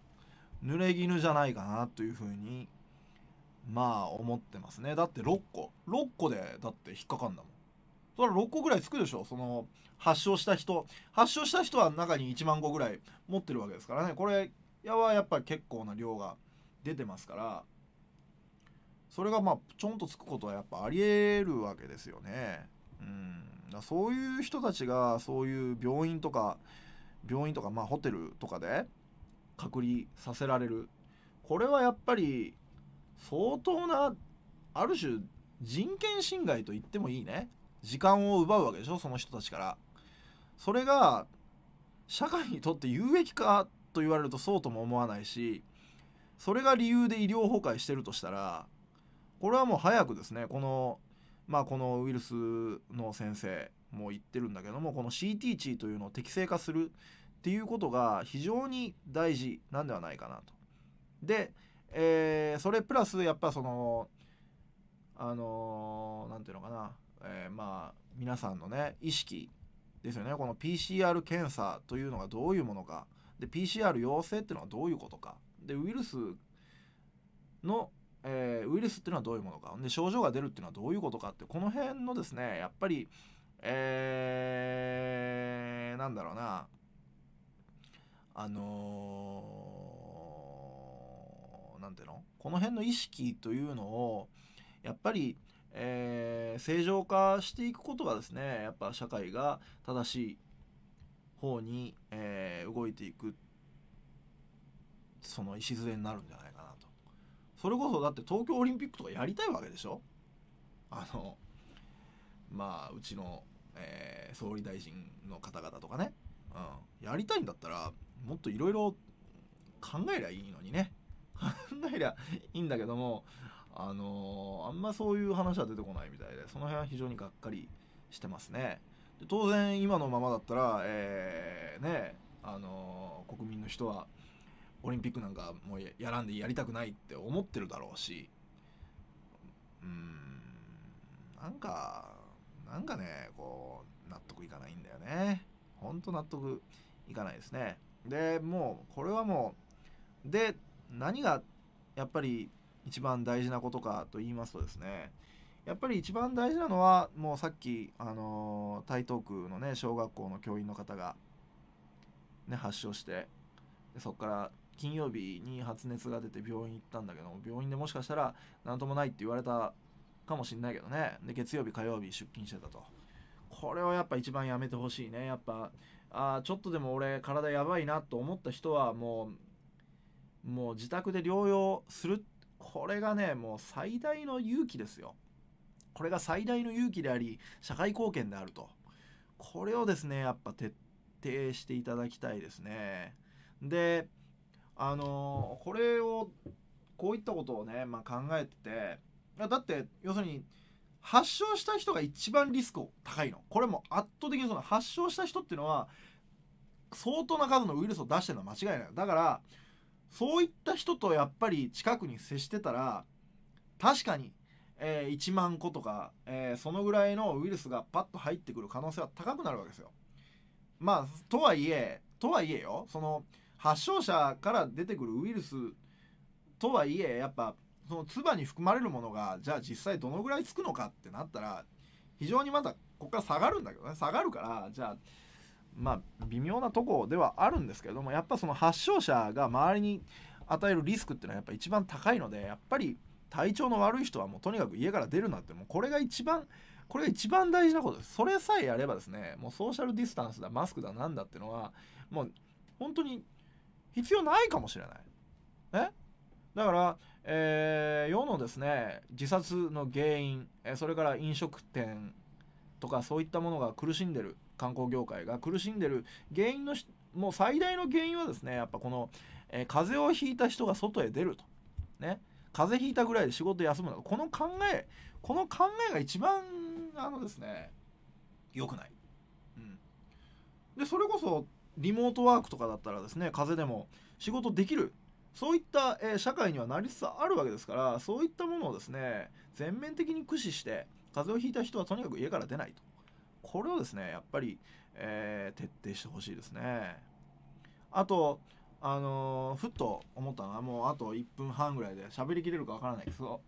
濡れ衣じゃないかなというふうにまあ思ってますねだって6個6個でだって引っかかんだもんそれ6個ぐらいつくでしょその発症した人発症した人は中に1万個ぐらい持ってるわけですからねこれはやっぱり結構な量が出てますからそれがまあちょんとつくことはやっぱありえるわけですよねうんそういう人たちがそういう病院とか病院とかまあホテルとかで隔離させられるこれはやっぱり相当なある種人権侵害と言ってもいいね時間を奪うわけでしょその人たちからそれが社会にとって有益かと言われるとそうとも思わないしそれが理由で医療崩壊してるとしたらこれはもう早くですねこのまあ、このウイルスの先生も言ってるんだけどもこの CT 値というのを適正化するっていうことが非常に大事なんではないかなと。で、えー、それプラスやっぱそのあの何、ー、ていうのかな、えー、まあ皆さんのね意識ですよねこの PCR 検査というのがどういうものかで PCR 陽性っていうのはどういうことかでウイルスのえー、ウイルスっていうのはどういうものかで症状が出るっていうのはどういうことかってこの辺のですねやっぱりえー、なんだろうなあのー、なんていうのこの辺の意識というのをやっぱり、えー、正常化していくことがですねやっぱ社会が正しい方に、えー、動いていくその礎になるんじゃないそれこそだって東京オリンピックとかやりたいわけでしょあのまあうちの、えー、総理大臣の方々とかね、うん、やりたいんだったらもっといろいろ考えりゃいいのにね考えりゃいいんだけどもあのー、あんまそういう話は出てこないみたいでその辺は非常にがっかりしてますねで当然今のままだったらえー、ねあのー、国民の人はオリンピックなんかもうやらんでやりたくないって思ってるだろうしうんなんかなんかねこう納得いかないんだよねほんと納得いかないですねでもうこれはもうで何がやっぱり一番大事なことかと言いますとですねやっぱり一番大事なのはもうさっき、あのー、台東区のね小学校の教員の方が、ね、発症してそこから金曜日に発熱が出て病院行ったんだけども病院でもしかしたら何ともないって言われたかもしんないけどねで月曜日火曜日出勤してたとこれはやっぱ一番やめてほしいねやっぱあちょっとでも俺体やばいなと思った人はもうもう自宅で療養するこれがねもう最大の勇気ですよこれが最大の勇気であり社会貢献であるとこれをですねやっぱ徹底していただきたいですねであのこれをこういったことをね、まあ、考えててだって要するに発症した人が一番リスク高いのこれも圧倒的にその発症した人っていうのは相当な数のウイルスを出してるのは間違いないだからそういった人とやっぱり近くに接してたら確かに、えー、1万個とか、えー、そのぐらいのウイルスがパッと入ってくる可能性は高くなるわけですよまあとはいえとはいえよその発症者から出てくるウイルスとはいえやっぱその唾に含まれるものがじゃあ実際どのぐらいつくのかってなったら非常にまたここから下がるんだけどね下がるからじゃあまあ微妙なとこではあるんですけどもやっぱその発症者が周りに与えるリスクっていうのはやっぱ一番高いのでやっぱり体調の悪い人はもうとにかく家から出るなってもうこれが一番これが一番大事なことですそれさえやればですねもうソーシャルディスタンスだマスクだなんだっていうのはもう本当に必要ないかもしれない。ねだから、えー、世のですね自殺の原因、えそれから飲食店とかそういったものが苦しんでる観光業界が苦しんでる原因のもう最大の原因はですねやっぱこの、えー、風邪をひいた人が外へ出ると。ね風邪ひいたぐらいで仕事休むのこの考えこの考えが一番あのですね良くない。うん、でそれこそリモートワークとかだったらですね風邪でも仕事できるそういった、えー、社会にはなりつつあるわけですからそういったものをですね全面的に駆使して風邪をひいた人はとにかく家から出ないとこれをですねやっぱり、えー、徹底してほしいですねあとあのー、ふっと思ったのはもうあと1分半ぐらいで喋りきれるかわからないですわ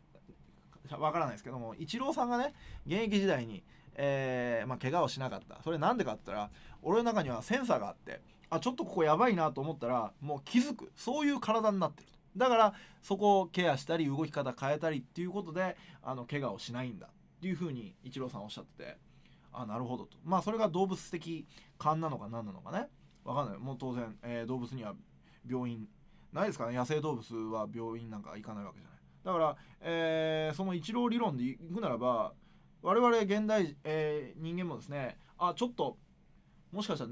からないですけどもイチローさんがね現役時代にえー、まあ、怪我をしなかったそれなんでかって言ったら俺の中にはセンサーがあってあちょっとここやばいなと思ったらもう気づくそういう体になってるだからそこをケアしたり動き方変えたりっていうことであの怪我をしないんだっていうふうにイチローさんおっしゃっててあなるほどとまあそれが動物的勘なのか何なのかね分かんないもう当然、えー、動物には病院ないですかね野生動物は病院なんか行かないわけじゃないだから、えー、そのイチロー理論で行くならば我々現代、えー、人間もですねあちょっともしかしたら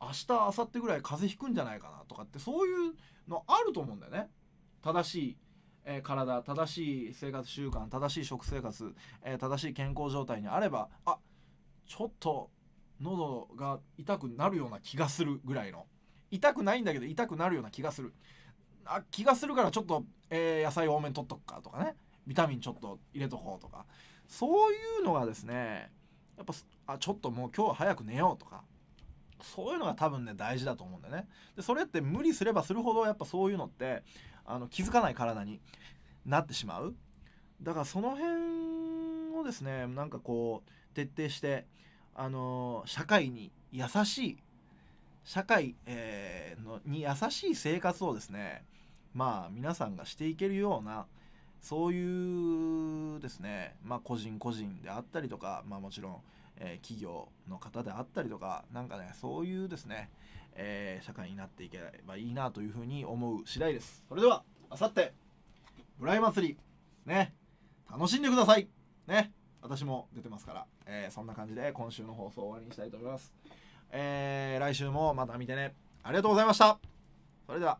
明日明後日ぐらい風邪ひくんじゃないかなとかってそういうのあると思うんだよね正しい、えー、体正しい生活習慣正しい食生活、えー、正しい健康状態にあればあちょっと喉が痛くなるような気がするぐらいの痛くないんだけど痛くなるような気がするあ気がするからちょっと、えー、野菜多めにとっとくかとかねビタミンちょっと入れとこうとかそういうのがですねやっぱあちょっともう今日は早く寝ようとかそういうのが多分ね大事だと思うんだよねでそれって無理すればするほどやっぱそういうのってあの気づかない体になってしまうだからその辺をですねなんかこう徹底してあの社会に優しい社会、えー、のに優しい生活をですねまあ皆さんがしていけるようなそういうですね、まあ、個人個人であったりとか、まあ、もちろん、えー、企業の方であったりとか、なんかね、そういうですね、えー、社会になっていけばいいなというふうに思う次第です。それでは、あさって、ブライ祭り、ね、楽しんでくださいね、私も出てますから、えー、そんな感じで今週の放送を終わりにしたいと思います。えー、来週もまた見てね。ありがとうございました。それでは。